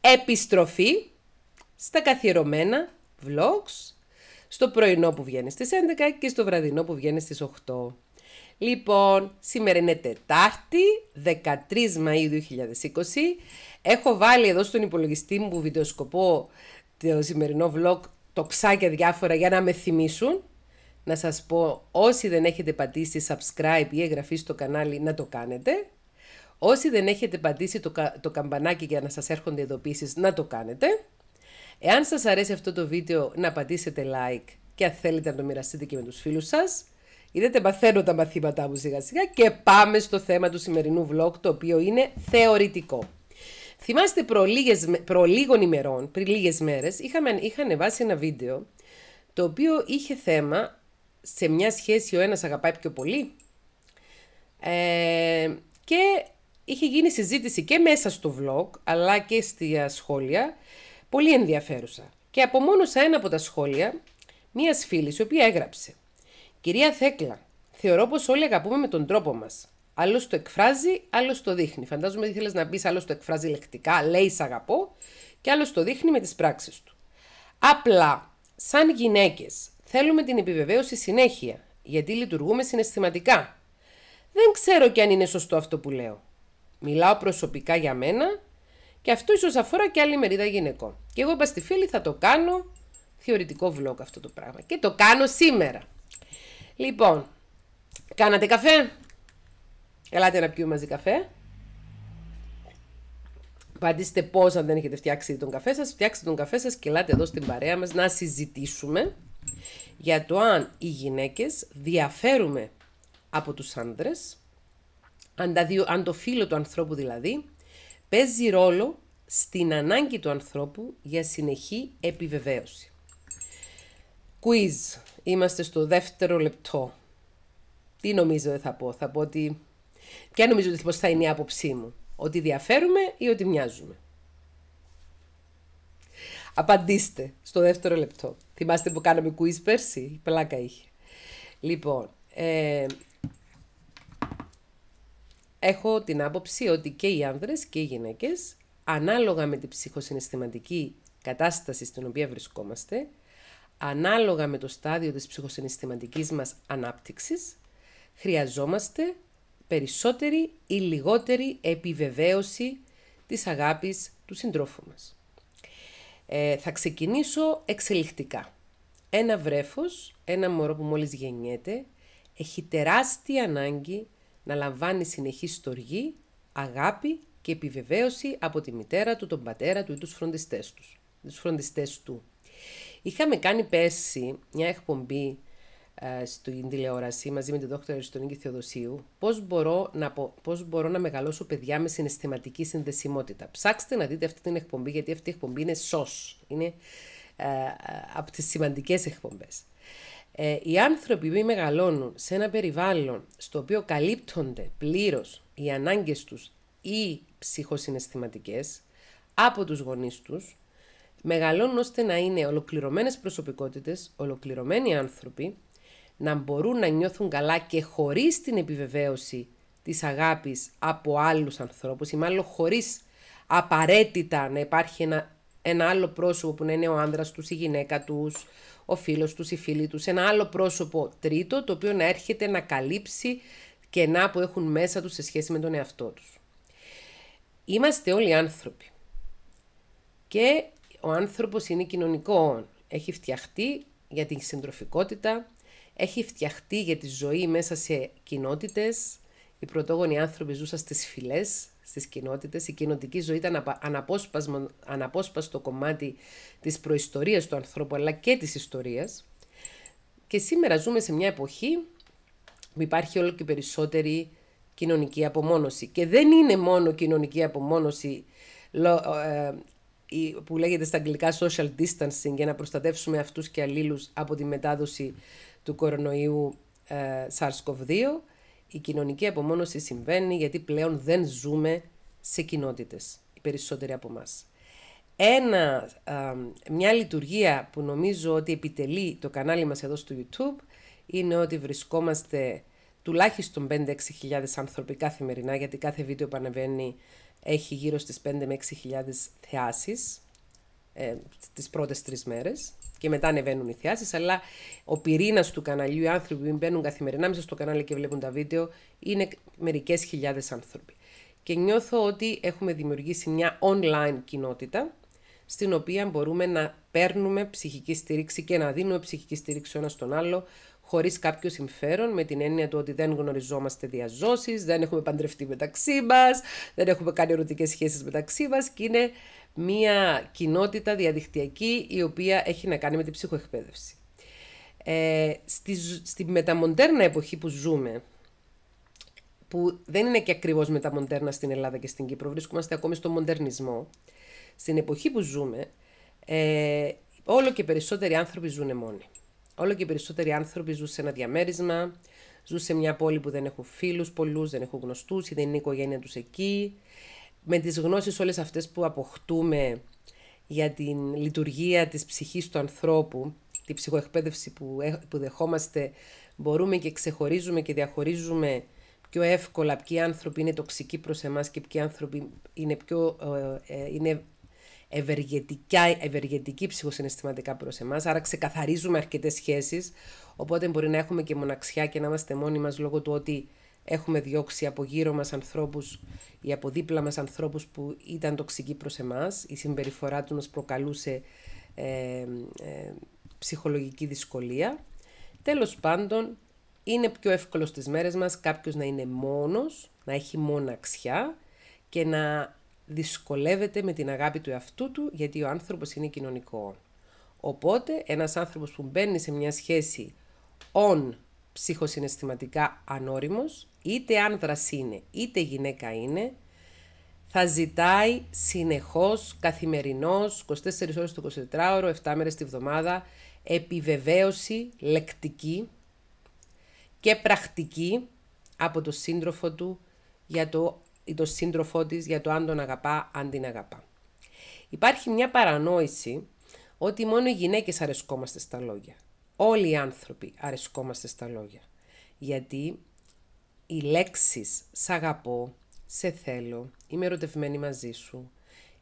επιστροφή στα καθιερωμένα vlogs στο πρωινό που βγαίνει στις 11 και στο βραδινό που βγαίνει στις 8. Λοιπόν, σήμερα είναι Τετάρτη, 13 Μαΐου 2020. Έχω βάλει εδώ στον υπολογιστή μου που βιντεοσκοπώ το σημερινό vlog το τοξάκια διάφορα για να με θυμίσουν. Να σας πω όσοι δεν έχετε πατήσει subscribe ή εγγραφή στο κανάλι να το κάνετε. Όσοι δεν έχετε πατήσει το, το καμπανάκι για να σας έρχονται ειδοποίησεις, να το κάνετε. Εάν σας αρέσει αυτό το βίντεο, να πατήσετε like και αν θέλετε να το μοιραστείτε και με τους φίλους σας. Είδατε, μαθαίνω τα μαθήματά μου σιγά σιγά και πάμε στο θέμα του σημερινού vlog, το οποίο είναι θεωρητικό. Θυμάστε προ, λίγες, λίγων ημερών, πριν λίγες μέρες, είχαμε, είχα ανεβάσει ένα βίντεο, το οποίο είχε θέμα σε μια σχέση ο ένας αγαπάει πιο πολύ. Ε, και είχε γίνει συζήτηση και μέσα στο vlog, αλλά και στα σχόλια, πολύ ενδιαφέρουσα. Και απομόνωσα ένα από τα σχόλια μιας φίλης, η οποία έγραψε. Κυρία Θέκλα, θεωρώ πως όλοι αγαπούμε με τον τρόπο μας. Άλλος το εκφράζει, άλλος το δείχνει. Φαντάζομαι ότι θέλεις να πεις άλλος το εκφράζει λεκτικά, λέει σ' αγαπώ, και άλλος το δείχνει με τις πράξεις του. Απλά, σαν γυναίκες, θέλουμε την επιβεβαίωση συνέχεια, γιατί λειτουργούμε συναισθηματικά. Δεν ξέρω και αν είναι σωστό αυτό που λέω. Μιλάω προσωπικά για μένα και αυτό ίσως αφορά και άλλη μερίδα γυναικών. Και εγώ είπα στη φίλη θα το κάνω θεωρητικό vlog αυτό το πράγμα. Και το κάνω σήμερα. Λοιπόν, κάνατε καφέ. Ελάτε να πιούμε μαζί καφέ. Παντήστε πώς αν δεν έχετε φτιάξει τον καφέ σας, Φτιάξτε τον καφέ σας και ελάτε εδώ στην παρέα μας να συζητήσουμε για το αν οι γυναίκες διαφέρουμε από τους άντρες αν, το φύλλο του ανθρώπου δηλαδή, παίζει ρόλο στην ανάγκη του ανθρώπου για συνεχή επιβεβαίωση. Quiz. Είμαστε στο δεύτερο λεπτό. Τι νομίζω δεν θα πω. Θα πω ότι... Ποια νομίζω ότι θα είναι η άποψή μου. Ότι διαφέρουμε ή ότι μοιάζουμε. Απαντήστε στο δεύτερο λεπτό. Θυμάστε που κάναμε quiz πέρσι. Πλάκα είχε. Λοιπόν, ε, έχω την άποψη ότι και οι άνδρες και οι γυναίκες, ανάλογα με την ψυχοσυναισθηματική κατάσταση στην οποία βρισκόμαστε, ανάλογα με το στάδιο της ψυχοσυναισθηματικής μας ανάπτυξης, χρειαζόμαστε περισσότερη ή λιγότερη επιβεβαίωση της αγάπης του συντρόφου μας. Ε, θα ξεκινήσω εξελιχτικά. Ένα βρέφος, ένα μωρό που μόλις γεννιέται, έχει τεράστια ανάγκη να λαμβάνει συνεχή στοργή, αγάπη και επιβεβαίωση από τη μητέρα του, τον πατέρα του ή τους φροντιστές, τους, τους φροντιστές του. Είχαμε κάνει πέρσι μια εκπομπή ε, στην τηλεόραση μαζί με τον δόκτωρα Αριστονίκη Θεοδοσίου πώς μπορώ, να, μπορώ να μεγαλώσω παιδιά με συναισθηματική συνδεσιμότητα. Ψάξτε να δείτε αυτή την εκπομπή γιατί αυτή η εκπομπή είναι σως. Είναι ε, ε, από τις σημαντικές εκπομπές. Ε, οι άνθρωποι που μεγαλώνουν σε ένα περιβάλλον στο οποίο καλύπτονται πλήρως οι ανάγκες τους ή ψυχοσυναισθηματικές από τους γονείς τους, μεγαλώνουν ώστε να είναι ολοκληρωμένες προσωπικότητες, ολοκληρωμένοι άνθρωποι, να μπορούν να νιώθουν καλά και χωρίς την επιβεβαίωση της αγάπης από άλλους ανθρώπους ή μάλλον χωρίς απαραίτητα να υπάρχει ένα, ένα άλλο πρόσωπο που να είναι ο άνδρας τους, η γυναίκα τους γονεις τους μεγαλωνουν ωστε να ειναι ολοκληρωμενες προσωπικοτητες ολοκληρωμενοι ανθρωποι να μπορουν να νιωθουν καλα και χωρις την επιβεβαιωση της αγαπης απο αλλους ανθρωπους η μαλλον χωρις απαραιτητα να υπαρχει ενα αλλο προσωπο που να ειναι ο ανδρας τους η γυναικα τους ο φίλος τους, η φίλη τους, ένα άλλο πρόσωπο τρίτο το οποίο να έρχεται να καλύψει κενά που έχουν μέσα τους σε σχέση με τον εαυτό τους. Είμαστε όλοι άνθρωποι και ο άνθρωπος είναι κοινωνικό, έχει φτιαχτεί για την συντροφικότητα, έχει φτιαχτεί για τη ζωή μέσα σε κοινότητες, οι πρωτόγονοι άνθρωποι ζούσαν στις φυλές, στις κοινότητες. Η κοινωνική ζωή ήταν αναπόσπαστο κομμάτι της προϊστορίας του ανθρώπου αλλά και της ιστορίας. Και σήμερα ζούμε σε μια εποχή που υπάρχει όλο και περισσότερη κοινωνική απομόνωση. Και δεν είναι μόνο κοινωνική απομόνωση ε, που λέγεται στα αγγλικά social distancing για να προστατεύσουμε αυτούς και αλλήλους από τη μετάδοση του κορονοϊού ε, SARS-CoV-2 η κοινωνική απομόνωση συμβαίνει γιατί πλέον δεν ζούμε σε κοινότητες, οι περισσότεροι από εμάς. Ένα, μια λειτουργία που νομίζω ότι επιτελεί το κανάλι μας εδώ στο YouTube είναι ότι βρισκόμαστε τουλάχιστον 5-6 χιλιάδες άνθρωποι καθημερινά, γιατί κάθε βίντεο που ανεβαίνει έχει γύρω στις 5 6 χιλιάδες θεάσεις ε, τις πρώτες τρεις μέρες και μετά ανεβαίνουν οι θεάσεις, αλλά ο πυρήνας του καναλιού, οι άνθρωποι που μπαίνουν καθημερινά μέσα στο κανάλι και βλέπουν τα βίντεο, είναι μερικές χιλιάδες άνθρωποι. Και νιώθω ότι έχουμε δημιουργήσει μια online κοινότητα, στην οποία μπορούμε να παίρνουμε ψυχική στήριξη και να δίνουμε ψυχική στήριξη ο ένας τον άλλο, χωρίς κάποιο συμφέρον, με την έννοια του ότι δεν γνωριζόμαστε διαζώσεις, δεν έχουμε παντρευτεί μεταξύ μας, δεν έχουμε κάνει ερωτικές σχέσεις μεταξύ μας και είναι μία κοινότητα διαδικτυακή η οποία έχει να κάνει με την ψυχοεκπαίδευση. Ε, στη, στη μεταμοντέρνα εποχή που ζούμε, που δεν είναι και ακριβώς μεταμοντέρνα στην Ελλάδα και στην Κύπρο, βρίσκομαστε ακόμη στο μοντερνισμό, στην εποχή που ζούμε, ε, όλο και περισσότεροι άνθρωποι ζουν μόνοι. Όλο και περισσότεροι άνθρωποι ζουν σε ένα διαμέρισμα, ζουν σε μια πόλη που δεν έχουν φίλους πολλούς, δεν έχουν γνωστούς ή δεν είναι η οικογένεια τους εκεί με τις γνώσεις όλες αυτές που αποκτούμε για την λειτουργία της ψυχής του ανθρώπου, τη ψυχοεκπαίδευση που, ε, που δεχόμαστε, μπορούμε και ξεχωρίζουμε και διαχωρίζουμε πιο εύκολα ποιοι άνθρωποι είναι τοξικοί προς εμάς και ποιοι άνθρωποι είναι πιο ε, ε, είναι ευεργετικοί ψυχοσυναισθηματικά προς εμάς, άρα ξεκαθαρίζουμε αρκετές σχέσεις, οπότε μπορεί να έχουμε και μοναξιά και να είμαστε μόνοι μας λόγω του ότι Έχουμε διώξει από γύρω μας ανθρώπους ή από δίπλα μας ανθρώπους που ήταν τοξικοί προς εμάς. Η συμπεριφορά του μας προκαλούσε ε, ε, ψυχολογική δυσκολία. Τέλος πάντων, είναι πιο εύκολο στις μέρες μας κάποιος να είναι μόνος, να έχει μοναξιά και να δυσκολεύεται με την αγάπη του εαυτού του γιατί ο άνθρωπος είναι κοινωνικό. Οπότε ένας άνθρωπος που μπαίνει σε μια σχέση on ψυχοσυναισθηματικά ανώριμος είτε άνδρας είναι είτε γυναίκα είναι, θα ζητάει συνεχώς, καθημερινώς, 24 ώρες το 24ωρο, 7 μέρες τη βδομάδα, επιβεβαίωση λεκτική και πρακτική από το σύντροφο του για το, ή το σύντροφό της για το αν τον αγαπά, αν την αγαπά. Υπάρχει μια παρανόηση ότι μόνο οι γυναίκες αρεσκόμαστε στα λόγια. Όλοι οι άνθρωποι αρεσκόμαστε στα λόγια. Γιατί οι λέξεις «σ' αγαπώ», «σε θέλω», «είμαι ερωτευμένη μαζί σου»,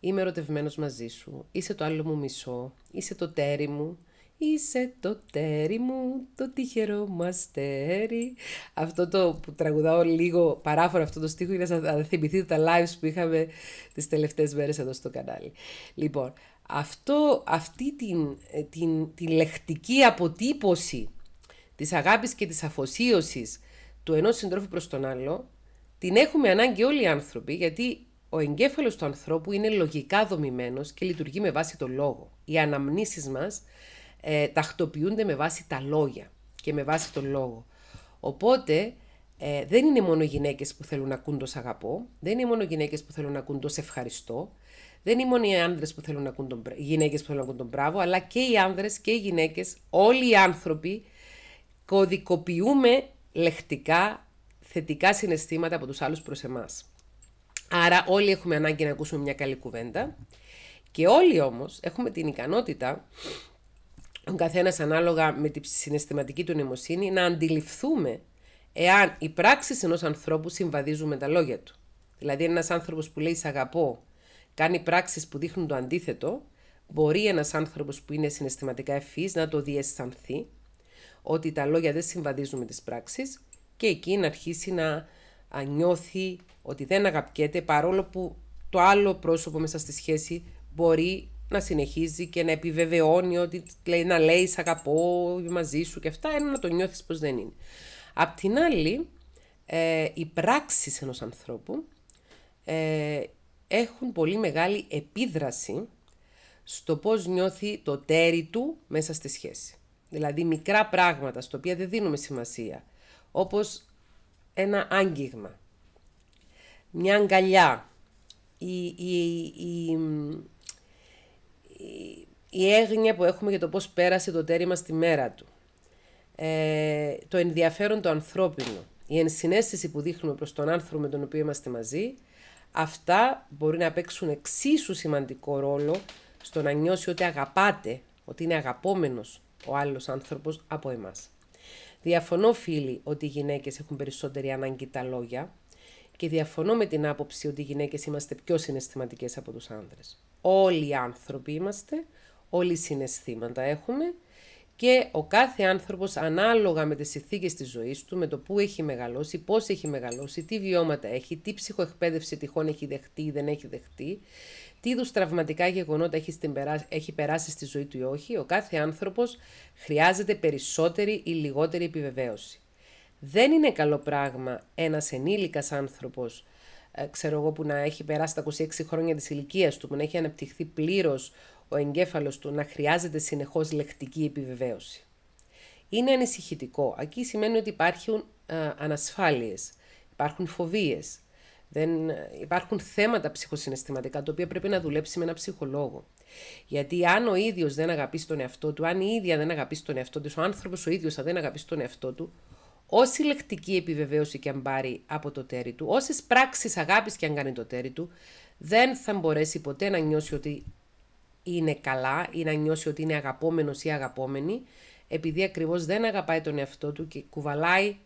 «είμαι ερωτευμένος μαζί σου», «είσαι το άλλο μου μισό», «είσαι το τέρι μου», Είσαι το τέρι μου, το τυχερό μας τέρι. Αυτό το που τραγουδάω λίγο παράφορα αυτό το στίχο είναι να θυμηθείτε τα lives που είχαμε τις τελευταίες μέρες εδώ στο κανάλι. Λοιπόν, αυτό, αυτή την, ε, την, την λεκτική αποτύπωση της αγάπης και της αφοσίωσης του ενός συντρόφου προς τον άλλο, την έχουμε ανάγκη όλοι οι άνθρωποι, γιατί ο εγκέφαλος του ανθρώπου είναι λογικά δομημένος και λειτουργεί με βάση τον λόγο. Οι αναμνήσεις μας ε, τακτοποιούνται με βάση τα λόγια και με βάση τον λόγο. Οπότε ε, δεν είναι μόνο γυναίκες που θέλουν να ακούν το σ' αγαπώ, δεν είναι μόνο γυναίκες που θέλουν να ακούν το ευχαριστώ, δεν είναι μόνο οι άνδρες που θέλουν να ακούν τον, οι γυναίκες που θέλουν να ακούν τον μπράβο, αλλά και οι άνδρες και οι γυναίκες, όλοι οι άνθρωποι κωδικοποιούμε λεκτικά θετικά συναισθήματα από τους άλλους προς εμάς. Άρα όλοι έχουμε ανάγκη να ακούσουμε μια καλή κουβέντα και όλοι όμως έχουμε την ικανότητα, ο καθένας ανάλογα με τη συναισθηματική του νοημοσύνη, να αντιληφθούμε εάν οι πράξεις ενός ανθρώπου συμβαδίζουν με τα λόγια του. Δηλαδή ένας άνθρωπος που λέει «Σ' αγαπώ» κάνει πράξεις που δείχνουν το αντίθετο, μπορεί ένας άνθρωπος που είναι συναισθηματικά ευφύης να το διαισθανθεί ότι τα λόγια δεν συμβαδίζουν με τις πράξεις και εκεί να αρχίσει να νιώθει ότι δεν αγαπιέται παρόλο που το άλλο πρόσωπο μέσα στη σχέση μπορεί να συνεχίζει και να επιβεβαιώνει ότι λέει να λέει «Σ' αγαπώ, μαζί σου» και αυτά, είναι να το νιώθεις πως δεν είναι. Απ' την άλλη, ε, οι πράξεις ενός ανθρώπου ε, έχουν πολύ μεγάλη επίδραση στο πώς νιώθει το τέρι του μέσα στη σχέση. Δηλαδή μικρά πράγματα στο οποία δεν δίνουμε σημασία. Όπως ένα άγγιγμα, μια αγκαλιά, η, η, η, η έγνοια που έχουμε για το πώς πέρασε το τέρι μας τη μέρα του. Ε, το ενδιαφέρον το ανθρώπινο, η ενσυναίσθηση που δείχνουμε προς τον άνθρωπο με τον οποίο είμαστε μαζί, αυτά μπορεί να παίξουν εξίσου σημαντικό ρόλο στο να νιώσει ότι αγαπάτε, ότι είναι αγαπόμενος, ο άλλος άνθρωπος από εμάς. Διαφωνώ φίλοι ότι οι γυναίκες έχουν περισσότερη ανάγκη τα λόγια και διαφωνώ με την άποψη ότι οι γυναίκες είμαστε πιο συναισθηματικές από τους άνδρες. Όλοι οι άνθρωποι είμαστε, όλοι οι συναισθήματα έχουμε και ο κάθε άνθρωπος ανάλογα με τις συνθήκες της ζωής του, με το που έχει μεγαλώσει, πώς έχει μεγαλώσει, τι βιώματα έχει, τι ψυχοεκπαίδευση τυχόν έχει δεχτεί ή δεν έχει δεχτεί, τι είδους τραυματικά γεγονότα έχει, στην περάσει, έχει περάσει στη ζωή του ή όχι, ο κάθε άνθρωπος χρειάζεται περισσότερη ή λιγότερη επιβεβαίωση. Δεν είναι καλό πράγμα ένας ενήλικας άνθρωπος, ε, ξέρω εγώ, που να έχει περάσει τα 26 χρόνια της ηλικίας του, που να έχει αναπτυχθεί πλήρως ο εγκέφαλος του, να χρειάζεται συνεχώς λεκτική επιβεβαίωση. Είναι ανησυχητικό. Ακεί σημαίνει ότι υπάρχουν ε, υπάρχουν φοβίες. Δεν... Υπάρχουν θέματα ψυχοσυναισθηματικά τα οποία πρέπει να δουλέψει με έναν ψυχολόγο. Γιατί αν ο ίδιος δεν αγαπεί τον εαυτό του, αν η ίδια δεν αγαπήσει τον εαυτό της, ο άνθρωπος ο ίδιος δεν αγαπει τον εαυτό του, όση λεκτική επιβεβαίωση και αν πάρει από το τέρι του, όσες πράξεις αγάπης και αν κάνει το τέρι του, δεν θα μπορέσει ποτέ να νιώσει ότι είναι καλά ή να νιώσει ότι είναι αγαπόμενο ή αγαπόμενη, επειδή ακριβώς δεν αγαπάει τον εαυτό του και κουβαλάει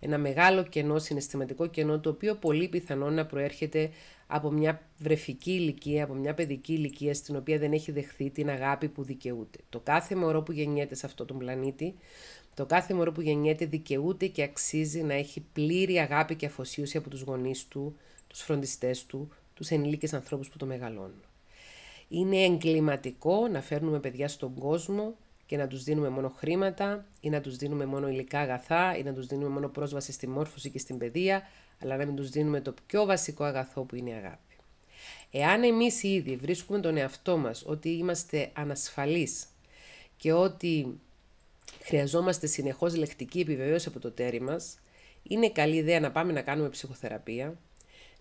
ένα μεγάλο κενό, συναισθηματικό κενό, το οποίο πολύ πιθανόν να προέρχεται από μια βρεφική ηλικία, από μια παιδική ηλικία στην οποία δεν έχει δεχθεί την αγάπη που δικαιούται. Το κάθε μωρό που γεννιέται σε αυτόν τον πλανήτη, το κάθε μωρό που γεννιέται δικαιούται και αξίζει να έχει πλήρη αγάπη και αφοσίωση από τους γονείς του, τους φροντιστές του, τους ενήλικες ανθρώπους που το μεγαλώνουν. Είναι εγκληματικό να φέρνουμε παιδιά στον κόσμο και να τους δίνουμε μόνο χρήματα ή να τους δίνουμε μόνο υλικά αγαθά ή να τους δίνουμε μόνο πρόσβαση στη μόρφωση και στην παιδεία, αλλά να μην τους δίνουμε το πιο βασικό αγαθό που είναι η αγάπη. Εάν εμείς ήδη βρίσκουμε τον εαυτό μας ότι είμαστε ανασφαλείς και ότι χρειαζόμαστε συνεχώς λεκτική επιβεβαίωση από το τέρι μας, είναι καλή ιδέα να πάμε να κάνουμε ψυχοθεραπεία,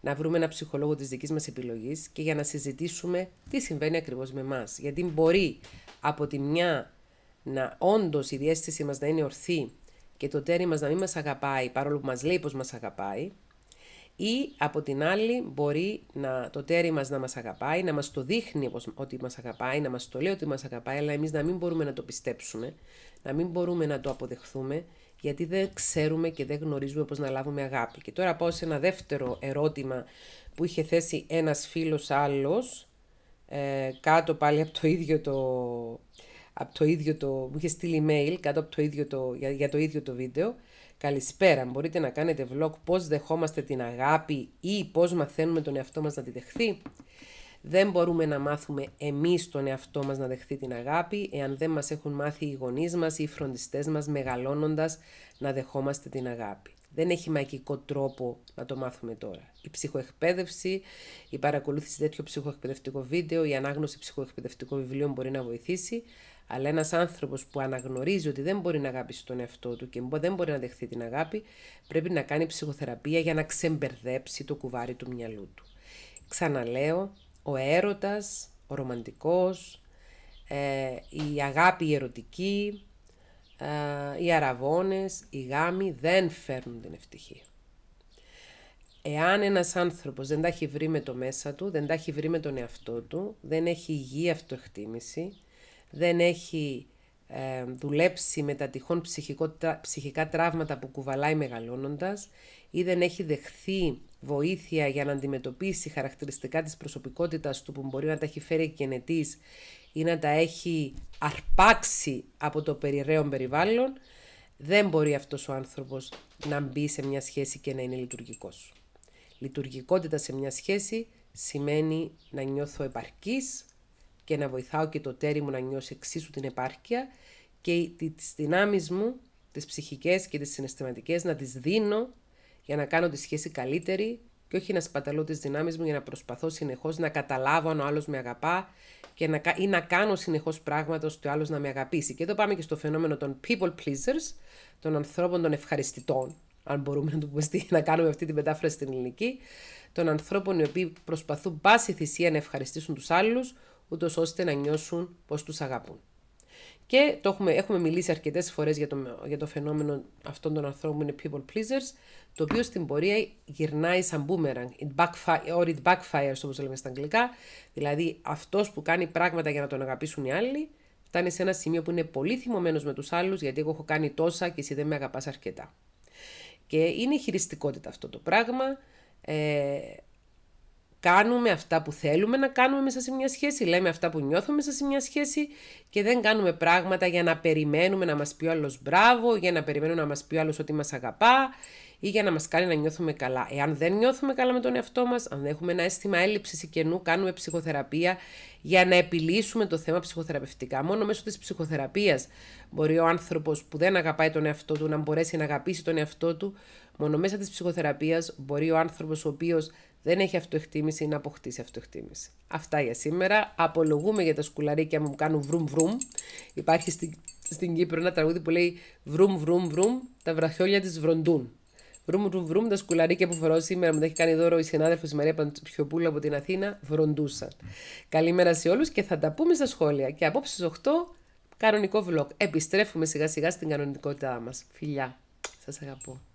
να βρούμε ένα ψυχολόγο της δικής μας επιλογής και για να συζητήσουμε τι συμβαίνει ακριβώς με μας. Γιατί μπορεί από τη μια να όντως η διέστησή μας να είναι ορθή και το τέρι μας να μην μας αγαπάει παρόλο που μας λέει πώ μας αγαπάει ή από την άλλη μπορεί να, το τέρι μας να μας αγαπάει, να μας το δείχνει πως, ότι μας αγαπάει, να μας το λέει ότι μας αγαπάει αλλά εμείς να μην μπορούμε να το πιστέψουμε, να μην μπορούμε να το αποδεχθούμε γιατί δεν ξέρουμε και δεν γνωρίζουμε πώς να λάβουμε αγάπη. Και τώρα πάω σε ένα δεύτερο ερώτημα που είχε θέσει ένας φίλος άλλος ε, κάτω πάλι από το ίδιο το, από το ίδιο το, μου είχε στείλει email κάτω το ίδιο το, για, το ίδιο το βίντεο. Καλησπέρα, μπορείτε να κάνετε vlog πώς δεχόμαστε την αγάπη ή πώς μαθαίνουμε τον εαυτό μας να τη δεχθεί. Δεν μπορούμε να μάθουμε εμείς τον εαυτό μας να δεχθεί την αγάπη, εάν δεν μας έχουν μάθει οι γονείς μας ή οι φροντιστές μας μεγαλώνοντας να δεχόμαστε την αγάπη. Δεν έχει μαγικό τρόπο να το μάθουμε τώρα. Η ψυχοεκπαίδευση, η παρακολούθηση τέτοιου ψυχοεκπαιδευτικού βίντεο, η ανάγνωση ψυχοεκπαιδευτικών βιβλίων μπορεί να βοηθήσει, αλλά ένας άνθρωπος που αναγνωρίζει ότι δεν μπορεί να αγαπήσει τον εαυτό του και δεν μπορεί να δεχθεί την αγάπη, πρέπει να κάνει ψυχοθεραπεία για να ξεμπερδέψει το κουβάρι του μυαλού του. Ξαναλέω, ο έρωτας, ο ρομαντικός, ε, η αγάπη η ερωτική, ε, οι αραβώνες, οι γάμοι δεν φέρνουν την ευτυχία. Εάν ένας άνθρωπος δεν τα έχει βρει με το μέσα του, δεν τα έχει βρει με τον εαυτό του, δεν έχει υγιή αυτοεκτίμηση, δεν έχει ε, δουλέψει με τα τυχόν ψυχικά τραύματα που κουβαλάει μεγαλώνοντας ή δεν έχει δεχθεί βοήθεια για να αντιμετωπίσει χαρακτηριστικά της προσωπικότητας του που μπορεί να τα έχει φέρει γενετής ή να τα έχει αρπάξει από το περιραίον περιβάλλον, δεν μπορεί αυτός ο άνθρωπος να μπει σε μια σχέση και να είναι λειτουργικός. Λειτουργικότητα σε μια σχέση σημαίνει να νιώθω επαρκής, και να βοηθάω και το τέρι μου να νιώσει εξίσου την επάρκεια και τις δυνάμεις μου, τις ψυχικές και τις συναισθηματικές να τις δίνω για να κάνω τη σχέση καλύτερη και όχι να σπαταλώ τις δυνάμεις μου για να προσπαθώ συνεχώς να καταλάβω αν ο άλλος με αγαπά και να, ή να κάνω συνεχώς πράγματα ώστε ο άλλος να με αγαπήσει. Και εδώ πάμε και στο φαινόμενο των people pleasers, των ανθρώπων των ευχαριστητών, αν μπορούμε να, το πούμε, να κάνουμε αυτή τη μετάφραση στην ελληνική, των ανθρώπων οι οποίοι προσπαθούν πάση θυσία να ευχαριστήσουν τους άλλους, ούτως ώστε να νιώσουν πως τους αγαπούν. Και το έχουμε, έχουμε μιλήσει αρκετές φορές για, το, για το φαινόμενο αυτών των ανθρώπων είναι people pleasers, το οποίο στην πορεία γυρνάει σαν boomerang, it backfire, or it backfires όπως λέμε στα αγγλικά. Δηλαδή αυτός που κάνει πράγματα για να τον αγαπήσουν οι άλλοι, φτάνει σε ένα σημείο που είναι πολύ θυμωμένος με τους άλλους, γιατί εγώ έχω κάνει τόσα και εσύ δεν με αγαπάς αρκετά. Και είναι χειριστικότητα αυτό το πράγμα. Ε, κάνουμε αυτά που θέλουμε να κάνουμε μέσα σε μια σχέση, λέμε αυτά που νιώθουμε μέσα σε μια σχέση και δεν κάνουμε πράγματα για να περιμένουμε να μας πει ο άλλος μπράβο, για να περιμένουμε να μας πει ο άλλος ότι μας αγαπά ή για να μας κάνει να νιώθουμε καλά. Εάν δεν νιώθουμε καλά με τον εαυτό μας, αν έχουμε ένα αίσθημα έλλειψης ή κενού, κάνουμε ψυχοθεραπεία για να επιλύσουμε το θέμα ψυχοθεραπευτικά. Μόνο μέσω της ψυχοθεραπείας μπορεί ο άνθρωπος που δεν αγαπάει τον εαυτό του να μπορέσει να αγαπήσει τον εαυτό του Μόνο μέσα της ψυχοθεραπείας μπορεί ο άνθρωπος ο οποίος δεν έχει αυτοεκτίμηση να αποκτήσει αυτοεκτίμηση. Αυτά για σήμερα. Απολογούμε για τα σκουλαρίκια μου που κάνουν βρουμ βρουμ. Υπάρχει στην, στην Κύπρο ένα τραγούδι που λέει βρουμ βρουμ βρουμ, τα βραχιόλια της βροντούν. Βρουμ βρουμ βρουμ, τα σκουλαρίκια που φορώ σήμερα μου τα έχει κάνει δώρο η συνάδελφος Μαρία Παντσιοπούλα από την Αθήνα, βροντούσαν. Καλημέρα σε όλους και θα τα πούμε στα σχόλια. Και απόψε 8 κανονικό vlog. Επιστρέφουμε σιγά σιγά στην κανονικότητά μας. Φιλιά, σας αγαπώ.